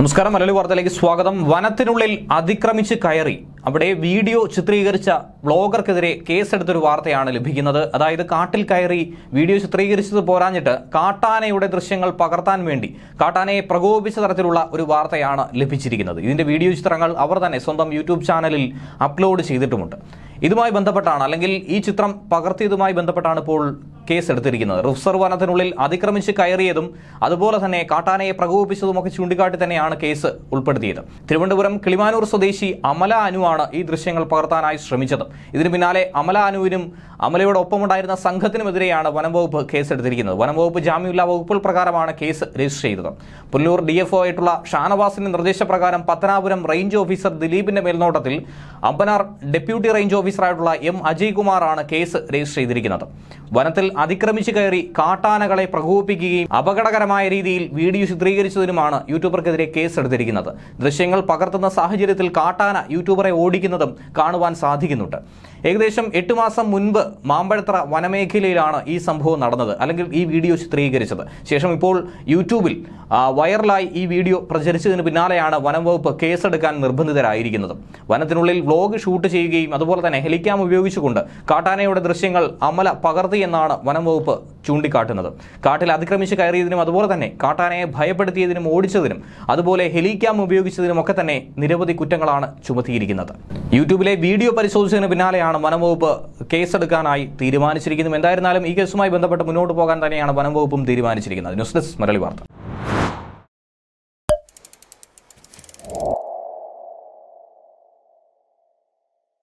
നമസ്കാരം മലയാളി വാർത്തയിലേക്ക് സ്വാഗതം വനത്തിനുള്ളിൽ അതിക്രമിച്ച് കയറി അവിടെ വീഡിയോ ചിത്രീകരിച്ച വ്ളോഗർക്കെതിരെ കേസെടുത്തൊരു വാർത്തയാണ് ലഭിക്കുന്നത് അതായത് കാട്ടിൽ കയറി വീഡിയോ ചിത്രീകരിച്ചത് പോരാഞ്ഞിട്ട് കാട്ടാനയുടെ ദൃശ്യങ്ങൾ പകർത്താൻ വേണ്ടി കാട്ടാനയെ പ്രകോപിച്ച തരത്തിലുള്ള ഒരു വാർത്തയാണ് ലഭിച്ചിരിക്കുന്നത് ഇതിന്റെ വീഡിയോ ചിത്രങ്ങൾ അവർ തന്നെ സ്വന്തം യൂട്യൂബ് ചാനലിൽ അപ്ലോഡ് ചെയ്തിട്ടുമുണ്ട് ഇതുമായി ബന്ധപ്പെട്ടാണ് അല്ലെങ്കിൽ ഈ ചിത്രം പകർത്തിയതുമായി ബന്ധപ്പെട്ടാണ് ഇപ്പോൾ കേസെടുത്തിരിക്കുന്നത് റിസർവ് വനത്തിനുള്ളിൽ അതിക്രമിച്ച് കയറിയതും അതുപോലെ തന്നെ കാട്ടാനയെ പ്രകോപിപ്പിച്ചതുമൊക്കെ ചൂണ്ടിക്കാട്ടി തന്നെയാണ് കേസ് ഉൾപ്പെടുത്തിയത് തിരുവനന്തപുരം കിളിമാനൂർ സ്വദേശി അമല അനുവാണ് ഈ ദൃശ്യങ്ങൾ പകർത്താനായി ശ്രമിച്ചത് ഇതിനു പിന്നാലെ അമല അനുവിനും അമലയുടെ ഒപ്പമുണ്ടായിരുന്ന സംഘത്തിനുമെതിരെയാണ് വനംവകുപ്പ് കേസെടുത്തിരിക്കുന്നത് വനംവകുപ്പ് ജാമ്യമില്ലാ വകുപ്പുകൾ പ്രകാരമാണ് കേസ് രജിസ്റ്റർ ചെയ്തത് പുല്ലൂർ ഡിഎഫ്ഒ ആയിട്ടുള്ള ഷാനവാസിന്റെ നിർദ്ദേശപ്രകാരം പത്തനാപുരം റേഞ്ച് ഓഫീസർ ദിലീപിന്റെ മേൽനോട്ടത്തിൽ അമ്പനാർ ഡെപ്യൂട്ടി റേഞ്ച് ഓഫീസറായിട്ടുള്ള എം അജയ് കുമാറാണ് കേസ് രജിസ്റ്റർ ചെയ്തിരിക്കുന്നത് വനത്തിൽ അതിക്രമിച്ചു കയറി കാട്ടാനകളെ പ്രകോപിപ്പിക്കുകയും അപകടകരമായ രീതിയിൽ വീഡിയോ ചിത്രീകരിച്ചതിനുമാണ് യൂട്യൂബർക്കെതിരെ കേസെടുത്തിരിക്കുന്നത് ദൃശ്യങ്ങൾ പകർത്തുന്ന സാഹചര്യത്തിൽ കാട്ടാന യൂട്യൂബറെ ഓടിക്കുന്നതും കാണുവാൻ സാധിക്കുന്നുണ്ട് ഏകദേശം എട്ട് മാസം മുൻപ് മാമ്പഴത്ര വനമേഖലയിലാണ് ഈ സംഭവം നടന്നത് അല്ലെങ്കിൽ ഈ വീഡിയോ ചിത്രീകരിച്ചത് ശേഷം ഇപ്പോൾ യൂട്യൂബിൽ വൈറലായി ഈ വീഡിയോ പ്രചരിച്ചതിന് പിന്നാലെയാണ് വനം വകുപ്പ് കേസെടുക്കാൻ നിർബന്ധിതരായിരിക്കുന്നത് വനത്തിനുള്ളിൽ വ്ലോഗ് ഷൂട്ട് ചെയ്യുകയും അതുപോലെ തന്നെ ഹെലിക്യാം ഉപയോഗിച്ചുകൊണ്ട് കാട്ടാനയുടെ ദൃശ്യങ്ങൾ അമല പകർത്തിയെന്നാണ് വനം വകുപ്പ് ചൂണ്ടിക്കാട്ടുന്നത് കാട്ടിൽ അതിക്രമിച്ച് കയറിയതിനും അതുപോലെ തന്നെ കാട്ടാനയെ ഭയപ്പെടുത്തിയതിനും ഓടിച്ചതിനും അതുപോലെ ഹെലിക്യാം ഉപയോഗിച്ചതിനും ഒക്കെ തന്നെ നിരവധി കുറ്റങ്ങളാണ് ചുമത്തിയിരിക്കുന്നത് യൂട്യൂബിലെ വീഡിയോ പരിശോധിച്ചതിന് പിന്നാലെയാണ് വനംവകുപ്പ് കേസെടുക്കാനായി തീരുമാനിച്ചിരിക്കുന്നത് എന്തായിരുന്നാലും ഈ കേസുമായി ബന്ധപ്പെട്ട് മുന്നോട്ട് പോകാൻ തന്നെയാണ് വനംവകുപ്പും തീരുമാനിച്ചിരിക്കുന്നത് ന്യൂസ് ഡെസ്ക് മരളി വാർത്ത